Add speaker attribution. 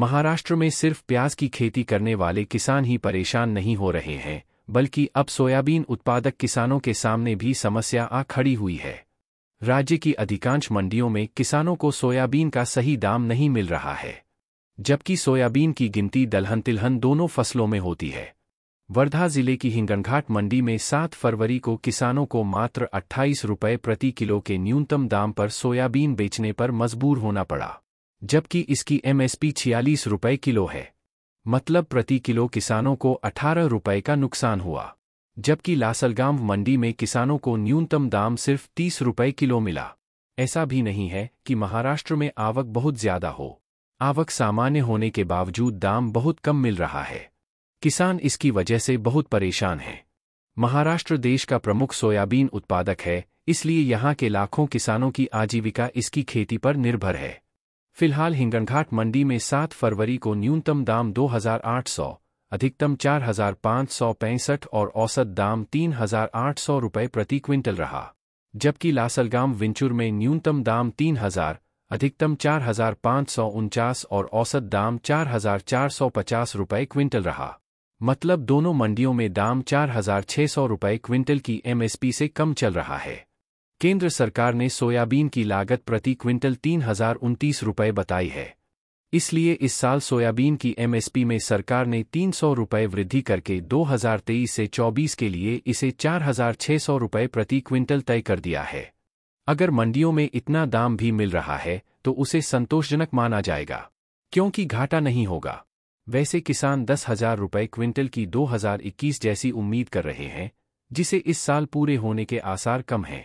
Speaker 1: महाराष्ट्र में सिर्फ प्याज की खेती करने वाले किसान ही परेशान नहीं हो रहे हैं बल्कि अब सोयाबीन उत्पादक किसानों के सामने भी समस्या आ खड़ी हुई है राज्य की अधिकांश मंडियों में किसानों को सोयाबीन का सही दाम नहीं मिल रहा है जबकि सोयाबीन की गिनती दलहन तिलहन दोनों फसलों में होती है वर्धा जिले की हिंगनघाट मंडी में 7 फरवरी को किसानों को मात्र अट्ठाईस रुपये प्रति किलो के न्यूनतम दाम पर सोयाबीन बेचने पर मजबूर होना पड़ा जबकि इसकी एमएसपी छियालीस रुपये किलो है मतलब प्रति किलो किसानों को अठारह रुपये का नुकसान हुआ जबकि लासलगांव मंडी में किसानों को न्यूनतम दाम सिर्फ तीस रुपये किलो मिला ऐसा भी नहीं है कि महाराष्ट्र में आवक बहुत ज्यादा हो आवक सामान्य होने के बावजूद दाम बहुत कम मिल रहा है किसान इसकी वजह से बहुत परेशान हैं महाराष्ट्र देश का प्रमुख सोयाबीन उत्पादक है इसलिए यहाँ के लाखों किसानों की आजीविका इसकी खेती पर निर्भर है फिलहाल हिंगणघाट मंडी में 7 फरवरी को न्यूनतम दाम 2800, अधिकतम चार और औसत दाम तीन रुपये प्रति क्विंटल रहा जबकि लासलगाम विंचुर में न्यूनतम दाम 3000, अधिकतम चार और औसत दाम चार रुपये क्विंटल रहा मतलब दोनों मंडियों में दाम चार रुपये क्विंटल की एमएसपी से कम चल रहा है केंद्र सरकार ने सोयाबीन की लागत प्रति क्विंटल तीन हजार उनतीस रुपये बताई है इसलिए इस साल सोयाबीन की एमएसपी में सरकार ने तीन सौ रुपये वृद्धि करके दो हज़ार तेईस से चौबीस के लिए इसे चार हजार छह सौ रुपये प्रति क्विंटल तय कर दिया है अगर मंडियों में इतना दाम भी मिल रहा है तो उसे संतोषजनक माना जाएगा क्योंकि घाटा नहीं होगा वैसे किसान दस हजार रुपये क्विंटल की 2021 जैसी उम्मीद कर रहे हैं जिसे इस साल पूरे होने के आसार कम हैं